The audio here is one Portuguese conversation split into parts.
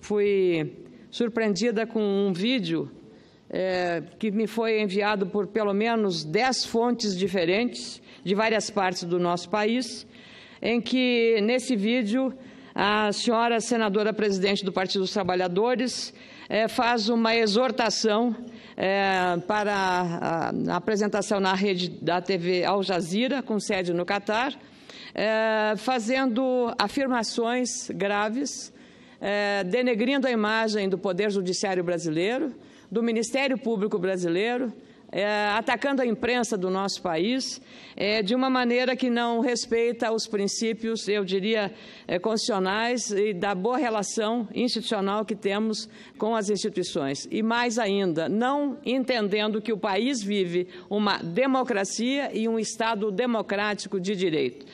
Fui surpreendida com um vídeo é, que me foi enviado por pelo menos dez fontes diferentes de várias partes do nosso país, em que nesse vídeo a senhora senadora presidente do Partido dos Trabalhadores é, faz uma exortação é, para a, a, apresentação na rede da TV Al Jazeera, com sede no Catar, é, fazendo afirmações graves é, denegrindo a imagem do Poder Judiciário brasileiro, do Ministério Público brasileiro, é, atacando a imprensa do nosso país é, de uma maneira que não respeita os princípios, eu diria, é, constitucionais e da boa relação institucional que temos com as instituições. E mais ainda, não entendendo que o país vive uma democracia e um Estado democrático de direito.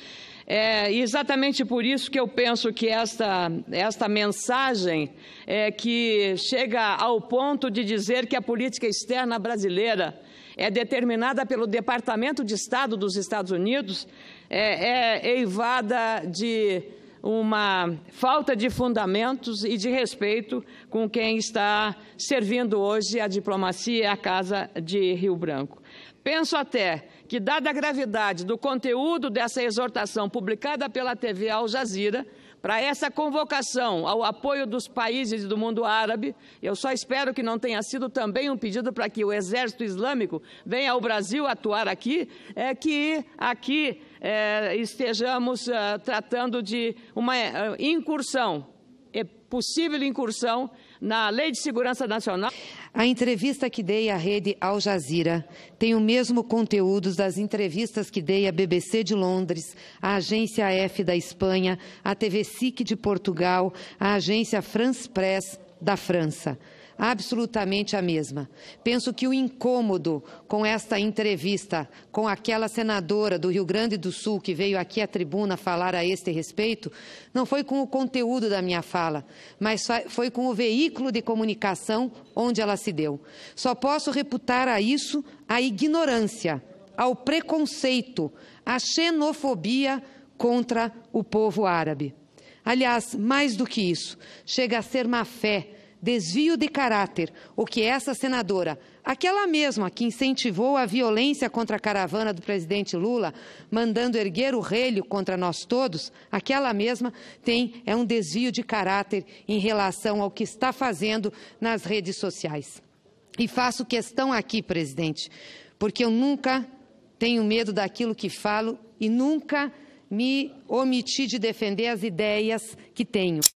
É exatamente por isso que eu penso que esta, esta mensagem é que chega ao ponto de dizer que a política externa brasileira é determinada pelo Departamento de Estado dos Estados Unidos é, é eivada de uma falta de fundamentos e de respeito com quem está servindo hoje a diplomacia e a Casa de Rio Branco. Penso até que, dada a gravidade do conteúdo dessa exortação publicada pela TV Al Jazeera, para essa convocação ao apoio dos países do mundo árabe, eu só espero que não tenha sido também um pedido para que o Exército Islâmico venha ao Brasil atuar aqui, é que aqui é, estejamos é, tratando de uma é, incursão, é possível incursão na Lei de Segurança Nacional. A entrevista que dei à rede Al Jazeera tem o mesmo conteúdo das entrevistas que dei à BBC de Londres, à Agência F da Espanha, à TV SIC de Portugal, à Agência France Press da França absolutamente a mesma. Penso que o incômodo com esta entrevista com aquela senadora do Rio Grande do Sul que veio aqui à tribuna falar a este respeito, não foi com o conteúdo da minha fala, mas foi com o veículo de comunicação onde ela se deu. Só posso reputar a isso a ignorância, ao preconceito, à xenofobia contra o povo árabe. Aliás, mais do que isso, chega a ser má fé desvio de caráter, o que essa senadora, aquela mesma que incentivou a violência contra a caravana do presidente Lula, mandando erguer o relho contra nós todos, aquela mesma tem é um desvio de caráter em relação ao que está fazendo nas redes sociais. E faço questão aqui, presidente, porque eu nunca tenho medo daquilo que falo e nunca me omiti de defender as ideias que tenho.